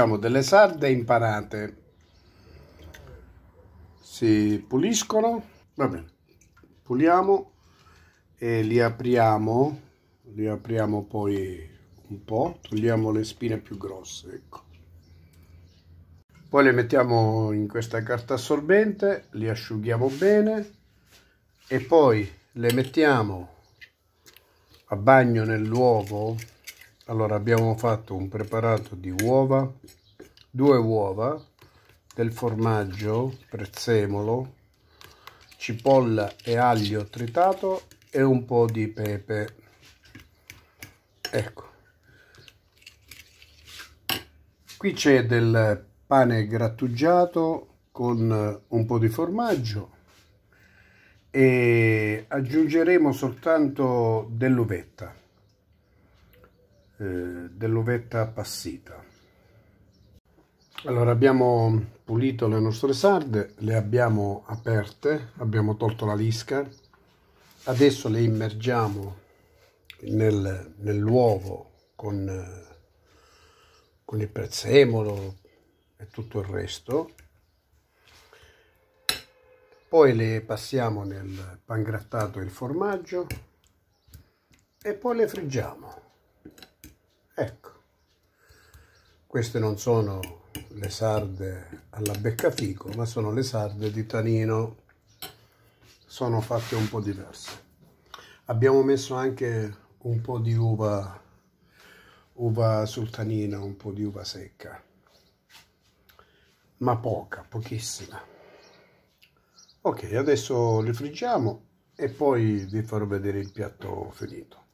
Facciamo delle sarde imparate si puliscono, va bene, puliamo e li apriamo, li apriamo poi un po', togliamo le spine più grosse, ecco. Poi le mettiamo in questa carta assorbente, li asciughiamo bene e poi le mettiamo a bagno nell'uovo allora abbiamo fatto un preparato di uova due uova del formaggio prezzemolo cipolla e aglio tritato e un po di pepe ecco qui c'è del pane grattugiato con un po di formaggio e aggiungeremo soltanto dell'uvetta eh, dell'ovetta appassita. Allora abbiamo pulito le nostre sarde, le abbiamo aperte, abbiamo tolto la lisca, adesso le immergiamo nel, nell'uovo con, con il prezzemolo e tutto il resto, poi le passiamo nel pangrattato il formaggio e poi le friggiamo. Ecco, queste non sono le sarde alla beccafico, ma sono le sarde di tanino, sono fatte un po' diverse. Abbiamo messo anche un po' di uva, uva tanino, un po' di uva secca, ma poca, pochissima. Ok, adesso le friggiamo e poi vi farò vedere il piatto finito.